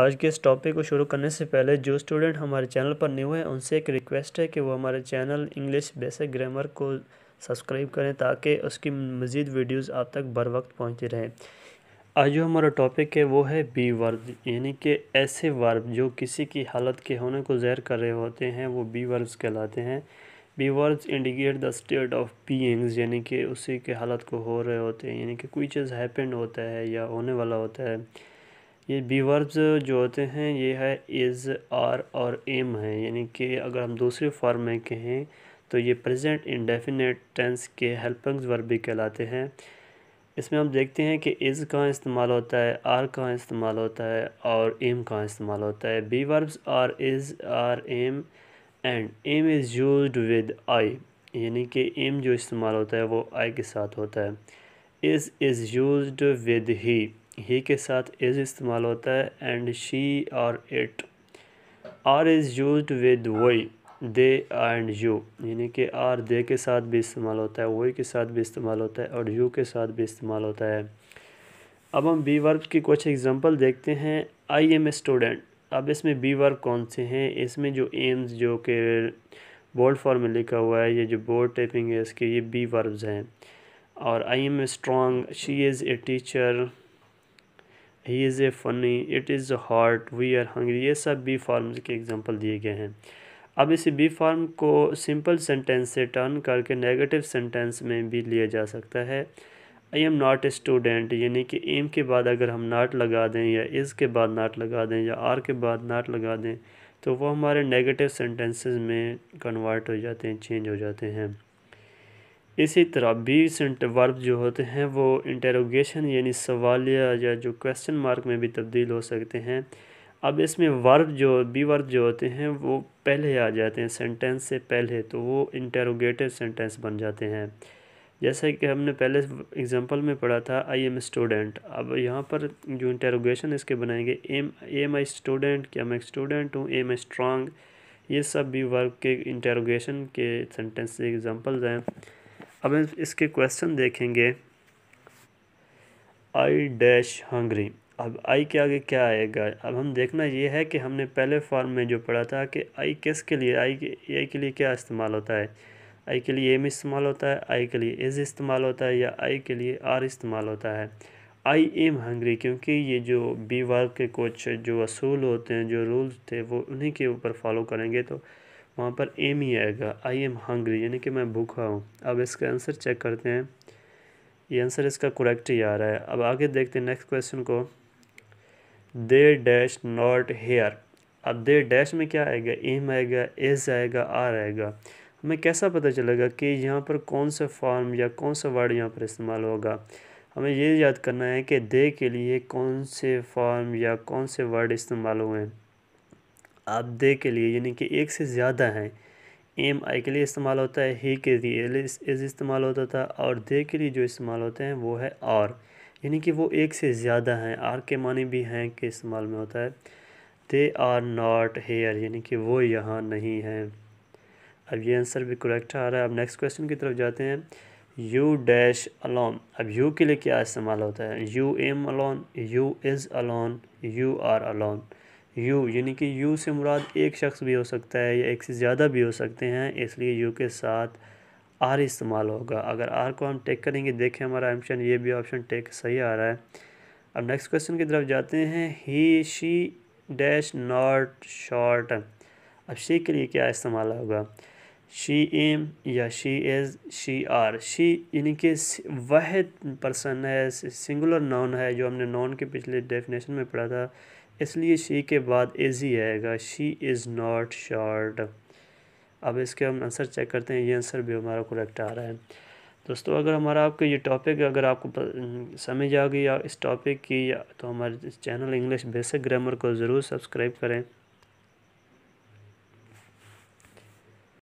आज के इस टॉपिक को शुरू करने से पहले जो स्टूडेंट हमारे चैनल पर न्यू हैं उनसे एक रिक्वेस्ट है कि वो हमारे चैनल इंग्लिश बेसिक ग्रामर को सब्सक्राइब करें ताकि उसकी मज़ीद वीडियोस आप तक बर वक्त पहुँचती रहें आज जो हमारा टॉपिक है वो है बी वर्ब यानी कि ऐसे वर्ब जो किसी की हालत के होने को जहर कर रहे होते हैं वो बी वर्ब्स कहलाते हैं be verbs indicate the state of beings यानी कि उसी के हालत को हो रहे होते हैं यानी कि कोई चीज़ हैपेंड होता है या होने वाला होता है ये बी वर्ब्स जो होते हैं ये है इज़ आर और एम है यानी कि अगर हम दूसरे फॉर्म में कहें तो ये प्रेजेंट डेफिनेट टेंस के हेल्पिंग वर्ब भी कहलाते हैं इसमें हम देखते हैं कि इज़ कहाँ इस्तेमाल होता है आर कहाँ इस्तेमाल होता है और एम कहाँ इस्तेमाल होता है be verbs are is are am and am is use with I यानी कि एम जो इस्तेमाल होता है वो आई के साथ होता है is is use with he he के साथ इज़ इस्तेमाल होता है एंड शी और it are is use with वही दे एंड यू यानी कि आर दे के साथ भी इस्तेमाल होता है वही के साथ भी इस्तेमाल होता है और यू के साथ भी इस्तेमाल होता है अब हम बी वर्ब की कुछ एग्जांपल देखते हैं आई एम ए स्टूडेंट अब इसमें बी वर्ब कौन से हैं इसमें जो एम्स जो कि बोल्ड फॉर्म में लिखा हुआ है ये जो बोर्ड टाइपिंग है इसके ये बी वर्ब्स हैं और I am a strong she is a teacher he is a funny it is heart we are hungry ये सब बी फॉर्म्स के एग्जांपल दिए गए हैं अब इसी बी फॉर्म को सिंपल सेंटेंस से टर्न करके नेगेटिव सेंटेंस में भी लिया जा सकता है I am not a student यानी कि एम के बाद अगर हम नाट लगा दें या इज़ के बाद नाट लगा दें या आर के बाद नाट लगा दें तो वो हमारे नेगेटिव सेंटेंसेस में कन्वर्ट हो जाते हैं चेंज हो जाते हैं इसी तरह बीसेंट वर्ब जो होते हैं वो इंटेरोगेशन यानी सवालिया या जो क्वेश्चन मार्क में भी तब्दील हो सकते हैं अब इसमें वर्ब जो बी वर्ब जो होते हैं वो पहले आ जाते हैं सेंटेंस से पहले तो वो इंटेरोगेटिव सेंटेंस बन जाते हैं जैसे कि हमने पहले एग्जांपल में पढ़ा था आई एम स्टूडेंट अब यहाँ पर जो इंटेरोगेशन इसके बनाएंगे एम एम आई स्टूडेंट क्या मैं स्टूडेंट हूँ एम आई स्ट्रांग ये सब बी वर्ब के इंटेरोगेशन के सेंटेंस से एग्ज़ाम्पल्स हैं अब इसके क्वेश्चन देखेंगे आई डैश हंग्री अब आई के आगे क्या आएगा अब हम देखना ये है कि हमने पहले फॉर्म में जो पढ़ा था कि आई किस के लिए आई के आई के लिए क्या इस्तेमाल होता है आई के लिए एम इस्तेमाल होता है आई के लिए इज़ इस्तेमाल होता है या आई के लिए आर इस्तेमाल होता है आई एम हंगरी क्योंकि ये जो बी वर्ग के कुछ जो असूल होते हैं जो रूल्स थे वो उन्हीं के ऊपर फॉलो करेंगे तो वहाँ पर एम ही आएगा आई एम हंग्री यानी कि मैं भूखा हूँ अब इसका आंसर चेक करते हैं ये आंसर इसका करेक्ट ही आ रहा है अब आगे देखते हैं नेक्स्ट क्वेश्चन को दे डैश नॉट हेयर अब दे डैश में क्या आएगा एम आएगा एज आएगा आर आएगा हमें कैसा पता चलेगा कि यहाँ पर कौन सा फॉर्म या कौन सा वर्ड यहाँ पर इस्तेमाल होगा हमें ये याद करना है कि दे के लिए कौन से फॉर्म या कौन से वर्ड इस्तेमाल हुए हैं दे के लिए यानी कि एक से ज़्यादा हैं एम आई के लिए इस्तेमाल होता है ही के लिए इज इस्तेमाल होता था और दे के लिए जो इस्तेमाल होते हैं वो है आर यानी कि वो एक से ज़्यादा हैं आर के माने भी हैं के इस्तेमाल में होता है दे आर नॉट हेयर यानी कि वो यहाँ नहीं हैं अब ये आंसर भी करेक्ट आ रहा है अब नेक्स्ट क्वेश्चन की तरफ जाते हैं यू डैश अलोन अब यू के लिए क्या इस्तेमाल होता है you am alone you is alone you are alone you यानी कि यू से मुराद एक शख्स भी हो सकता है या एक से ज़्यादा भी हो सकते हैं इसलिए यू के साथ आर इस्तेमाल होगा अगर आर को हम टेक करेंगे देखें हमारा ऑप्शन ये भी ऑप्शन टेक सही आ रहा है अब नेक्स्ट क्वेश्चन की तरफ जाते हैं he she dash not short अब शी के लिए क्या इस्तेमाल होगा शी एम या she is she are she यानी कि वह पर्सन है सिंगुलर नॉन है जो हमने नॉन के पिछले डेफिनेशन में पढ़ा था इसलिए शी के बाद इज़ ही आएगा शी इज़ नॉट शॉर्ट अब इसके हम आंसर चेक करते हैं ये आंसर भी हमारा करेक्ट आ रहा है दोस्तों अगर हमारा आपका ये टॉपिक अगर आपको समझ आ गई या इस टॉपिक की या तो हमारे चैनल इंग्लिश बेसिक ग्रामर को ज़रूर सब्सक्राइब करें